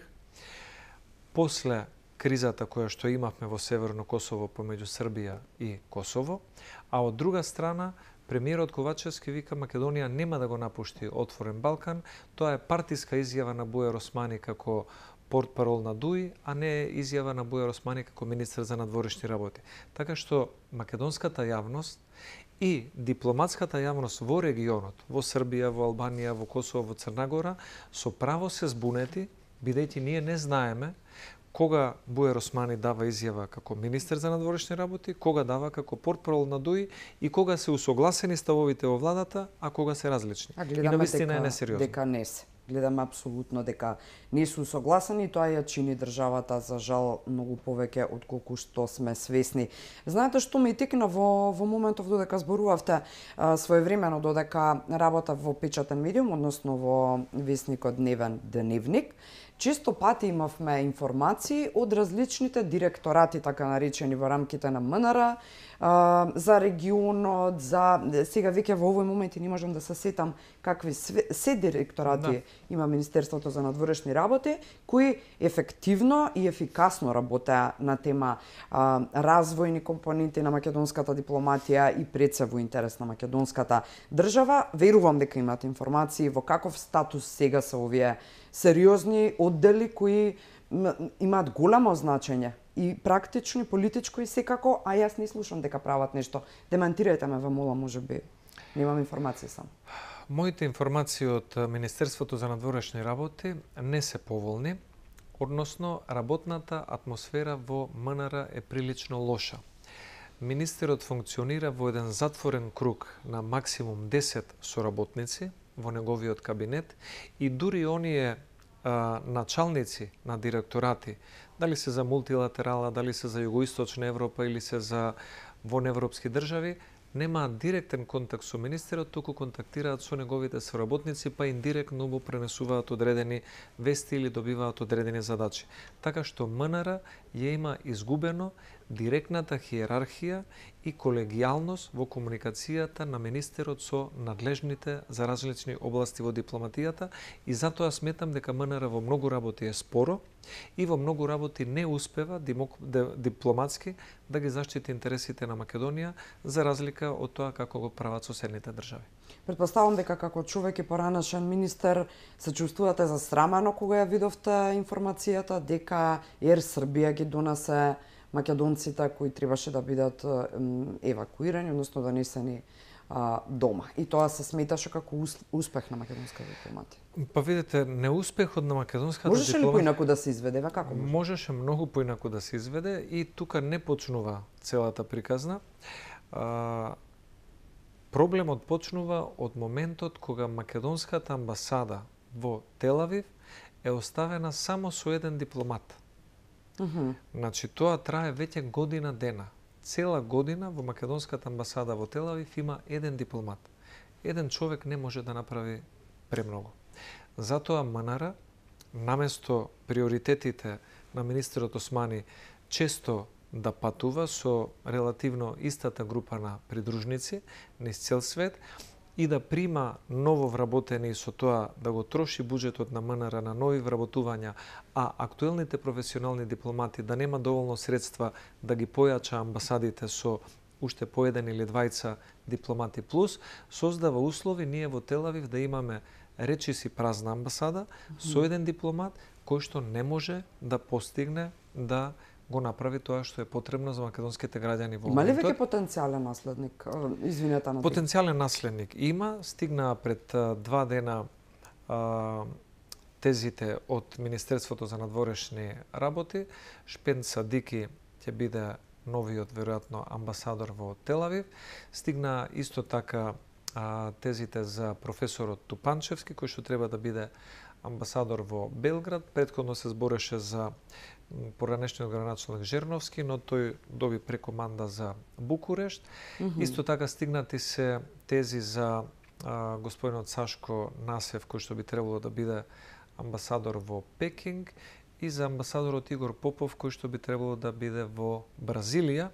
После кризата која што имавме во Северно Косово помеѓу Србија и Косово, а од друга страна премиерот Ковачевски вика Македонија нема да го напушти отворен Балкан, тоа е партиска изјава на Бујар Османи како портпарол на ДУИ, а не е изјава на Бујар Османи како министер за надворешни работи. Така што македонската јавност и дипломатската јавност во регионот, во Србија, во Албанија, во Косово, во Црнагора, со право се збунети, бидејќи ние не знаеме кога Буер Османи дава изјава како министер за надворешни работи, кога дава како портпарол на ДУИ и кога се усогласени ставовите во владата, а кога се различни. А гледаме и навистина дека, е несериозно. Дека не се. Гледаме апсолутно дека не се усогласени, тоа ја чини државата за жал многу повеќе од колку што сме свесни. Знаете што ми текна во во моментов додека зборувавте своевремено додека работа во печатен медиум, односно во вестникот Дневен Дневник, Често пати имавме информации од различните директорати, така наречени во рамките на МНР, за регионот, за... Сега веќе во овој момент и не можам да се сетам какви све... се директорати да. има Министерството за надворешни работи, кои ефективно и ефикасно работеа на тема а, развојни компоненти на македонската дипломатија и пред се во интерес на македонската држава. Верувам дека имате информации во каков статус сега се овие сериозни оддели кои имаат големо значење и практично, и политичко, и секако, а јас не слушам дека прават нешто. Демантирајте ме, ве мола, може би. Немам информација сам. Моите информации од Министерството за надворешни работи не се поволни, односно работната атмосфера во МНР е прилично лоша. Министерот функционира во еден затворен круг на максимум 10 соработници, во неговиот кабинет и дури оние а, началници на директорати, дали се за мултилатерала, дали се за југоисточна Европа или се за вон европски држави, немаат директен контакт со министерот, туку контактираат со неговите соработници, па индиректно му пренесуваат одредени вести или добиваат одредени задачи. Така што МНР ја има изгубено директната хиерархија и колегијалност во комуникацијата на министерот со надлежните за различни области во дипломатијата и затоа сметам дека МНР во многу работи е споро и во многу работи не успева дипломатски да ги заштити интересите на Македонија за разлика од тоа како го прават соседните држави. Предпоставам дека како човек и поранашен министер се чувствувате засрамено кога ја видовте информацијата дека Ер Србија ги донесе македонците кои требаше да бидат евакуирани, односно да не се ни дома. И тоа се сметаше како успех на македонската дипломатија. Па видете, неуспехот на македонската можеше дипломатија... Можеше ли поинаку да се изведе? Ва, како може? Можеше многу поинаку да се изведе и тука не почнува целата приказна. А, проблемот почнува од моментот кога македонската амбасада во Телавив е оставена само со еден дипломат. Значи, тоа трае веќе година дена. Цела година во Македонската амбасада во Телавив има еден дипломат. Еден човек не може да направи премногу. Затоа Манара, наместо приоритетите на министерот Османи често да патува со релативно истата група на придружници низ цел свет, и да прима ново вработени со тоа да го троши буџетот на МНР на нови вработувања, а актуелните професионални дипломати да нема доволно средства да ги појача амбасадите со уште по еден или двајца дипломати плюс, создава услови ние во Телавив да имаме речиси празна амбасада со еден дипломат кој што не може да постигне да го направи тоа што е потребно за македонските граѓани во Има ли веќе потенцијален наследник? Извинете на Потенцијален наследник има, стигнаа пред два дена а, тезите од Министерството за надворешни работи. Шпен Садики ќе биде новиот веројатно амбасадор во Телавив. Стигна исто така а, тезите за професорот Тупанчевски кој што треба да биде амбасадор во Белград. Предходно се збореше за поранешниот граначалник Жерновски, но тој доби прекоманда за Букурешт. Mm -hmm. Исто така стигнати се тези за а, господинот Сашко Насев, кој што би требало да биде амбасадор во Пекинг, и за амбасадорот Игор Попов, кој што би требало да биде во Бразилија,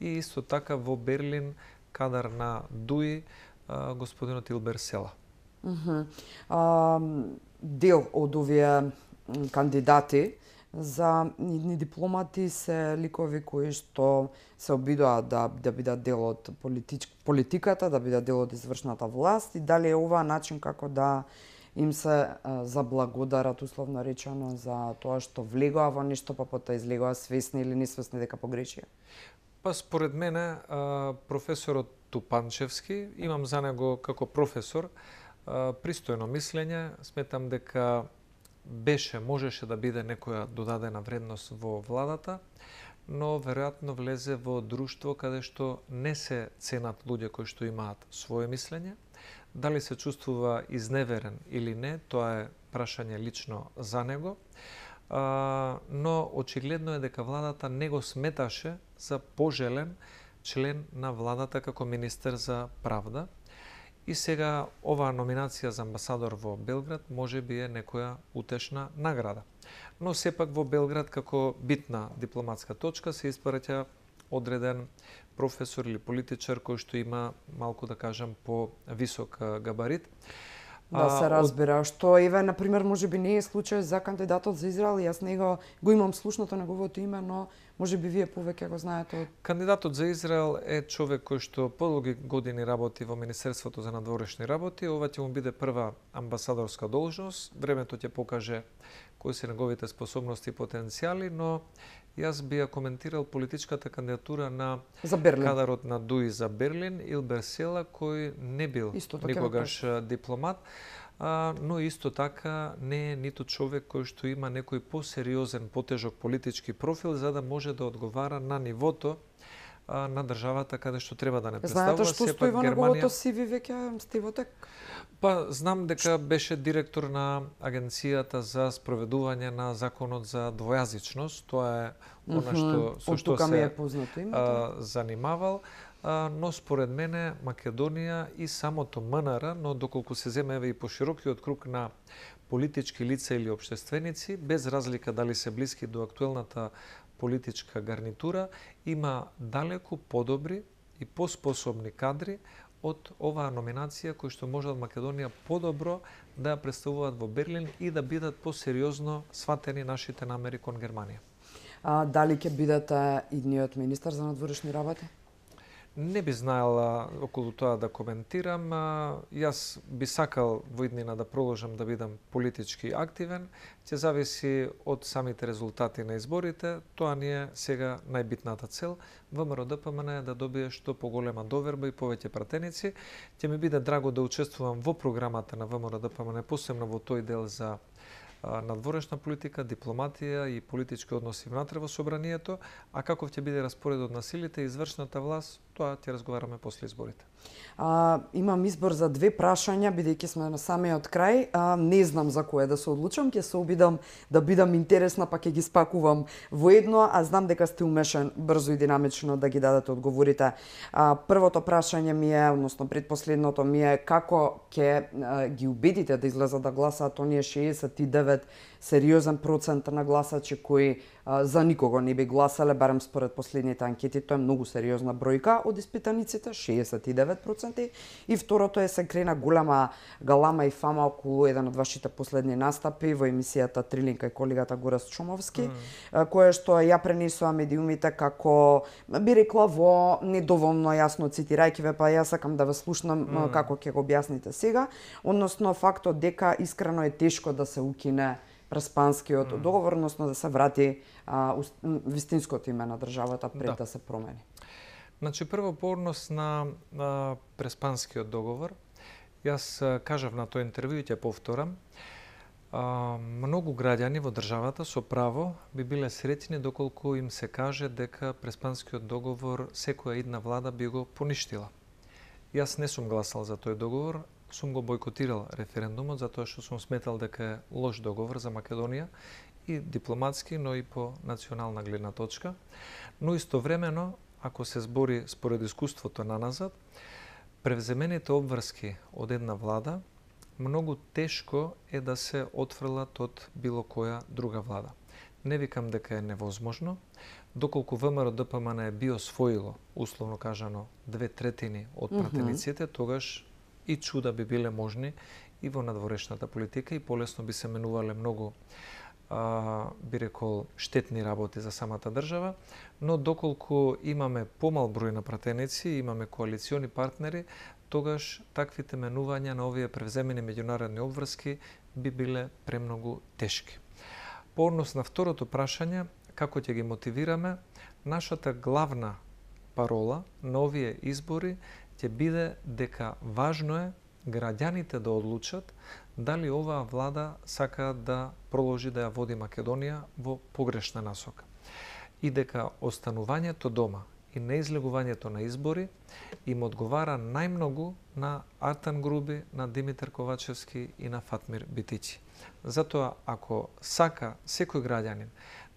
и исто така во Берлин, кадар на Дуи, а, господинот Илбер Села. Mm -hmm. а, дел од овие кандидати, за ни дипломати се ликови кои што се обидоа да да бидат дел од политич, политиката, да бидат дел од извршната власт и дали е ова начин како да им се заблагодарат условно речено за тоа што влегоа во нешто па потоа излегоа свесни или несвесни дека погрешија. Па според мене професорот Тупанчевски имам за него како професор пристојно мислење, сметам дека беше, можеше да биде некоја додадена вредност во владата, но веројатно влезе во друштво каде што не се ценат луѓе кои што имаат своје мислење. Дали се чувствува изневерен или не, тоа е прашање лично за него. А, но очигледно е дека владата не го сметаше за пожелен член на владата како министер за правда И сега оваа номинација за амбасадор во Белград може би е некоја утешна награда. Но сепак во Белград како битна дипломатска точка се испраќа одреден професор или политичар кој што има малку да кажам по висок габарит. Да се разбира, што еве на пример може би не е случај за кандидатот за Израел, јас него го имам слушното неговото име, но Може би вие повеќе го знаете Кандидатот за Израел е човек кој што подолги години работи во Министерството за надворешни работи. Ова ќе му биде прва амбасадорска должност. Времето ќе покаже кои се неговите способности и потенцијали, но јас би ја коментирал политичката кандидатура на за кадарот на Дуи за Берлин, Илбер Села, кој не бил Истото, така, никогаш да. дипломат, а, но исто така не е ниту човек кој што има некој посериозен, потежок политички профил за да може да одговара на нивото а, на државата каде што треба да не представува. Знаете што Сепак, стои во неговото CV веќе Стивотек? Па знам дека беше директор на агенцијата за спроведување на законот за двојазичност, тоа е она што mm -hmm. со што се е познато името. занимавал но според мене Македонија и самото МНР, но доколку се земе и поширокиот круг на политички лица или обштественици, без разлика дали се блиски до актуелната политичка гарнитура, има далеку подобри и поспособни кадри од оваа номинација кои што можат Македонија подобро да ја представуваат во Берлин и да бидат посериозно сватени нашите намери кон Германија. А, дали ќе бидат идниот министар за надворешни работи? не би знаела околу тоа да коментирам. Јас би сакал во иднина да продолжам да бидам политички активен. Ќе зависи од самите резултати на изборите. Тоа ни е сега најбитната цел. ВМРО ДПМН е да добие што поголема доверба и повеќе пратеници. Ќе ми биде драго да учествувам во програмата на ВМРО ДПМН, посебно во тој дел за надворешна политика, дипломатија и политички односи внатре во собранието, а каков ќе биде распоредот на силите и извршната власт, тоа ќе разговараме после изборите. А, имам избор за две прашања, бидејќи сме на самиот крај. А, не знам за кое да се одлучам, ќе се обидам да бидам интересна, па ќе ги спакувам во едно, а знам дека сте умешен брзо и динамично да ги дадете одговорите. А, првото прашање ми е, односно предпоследното ми е, како ќе ги убедите да излезат да гласаат оние 69 сериозен процент на гласачи кои а, за никого не би гласале, барем според последните анкети, тоа е многу сериозна бројка од испитаниците, 69%. И второто е се крена голема галама и фама околу еден од вашите последни настапи во емисијата Трилинка и колегата Горас Чумовски, mm. која што ја пренесува медиумите како би рекла во недоволно јасно цитирајки ве, па јас сакам да ве слушнам mm. како ќе го објасните сега, односно фактот дека искрено е тешко да се укине преспанскиот mm. договор, односно да се врати а, вистинското име на државата пред да, да се промени. Значи, прво по на, на преспанскиот договор, јас кажав на тој интервју и ќе повторам, а, многу граѓани во државата со право би биле среќни доколку им се каже дека преспанскиот договор секоја една влада би го поништила. Јас не сум гласал за тој договор, сум го бойкотирал референдумот затоа што сум сметал дека е лош договор за Македонија и дипломатски, но и по национална гледна точка. Но истовремено, ако се збори според искуството на назад, превземените обврски од една влада многу тешко е да се отфрлат од било која друга влада. Не викам дека е невозможно, доколку ВМРО ДПМН е био освоило, условно кажано, две третини од пратениците, тогаш и чуда би биле можни и во надворешната политика и полесно би се менувале многу а, би рекол, штетни работи за самата држава, но доколку имаме помал број на пратеници, имаме коалициони партнери, тогаш таквите менувања на овие превземени меѓународни обврски би биле премногу тешки. По однос на второто прашање, како ќе ги мотивираме, нашата главна парола на овие избори ќе биде дека важно е граѓаните да одлучат дали оваа влада сака да продолжи да ја води Македонија во погрешна насока. И дека останувањето дома и неизлегувањето на избори им одговара најмногу на Артан Груби, на Димитар Ковачевски и на Фатмир Битичи. Затоа, ако сака секој граѓанин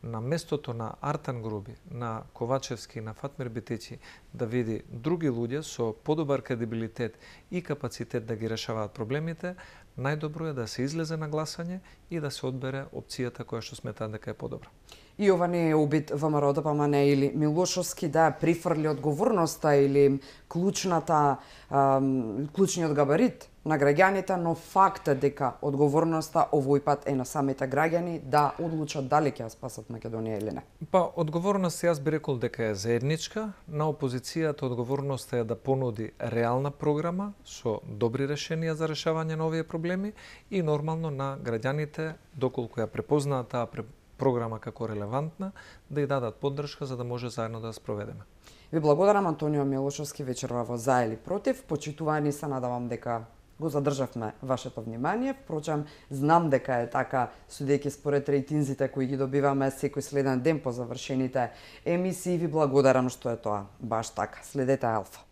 на местото на Артан Груби, на Ковачевски, на Фатмир Битечи, да види други луѓе со подобар кредибилитет и капацитет да ги решаваат проблемите, најдобро е да се излезе на гласање и да се одбере опцијата која што сметаат дека е подобра. И ова не е обид ВМРО да пама не или Милошовски да прифрли одговорноста или клучната клучниот габарит на граѓаните, но факта дека одговорноста овој пат е на самите граѓани да одлучат дали ќе ја спасат Македонија или не. Па одговорност јас би рекол дека е заедничка, на опозицијата одговорноста е да понуди реална програма со добри решенија за решавање на овие проблеми и нормално на граѓаните доколку ја препознаат таа програма како релевантна, да ја дадат поддршка за да може заедно да ја спроведеме. Ви благодарам Антонио Милошовски вечерва во за или против. Почитувани се надавам дека го задржавме вашето внимание. Впрочем, знам дека е така, судејќи според рейтинзите кои ги добиваме секој следен ден по завршените емисии, ви благодарам што е тоа. Баш така. Следете Алфа.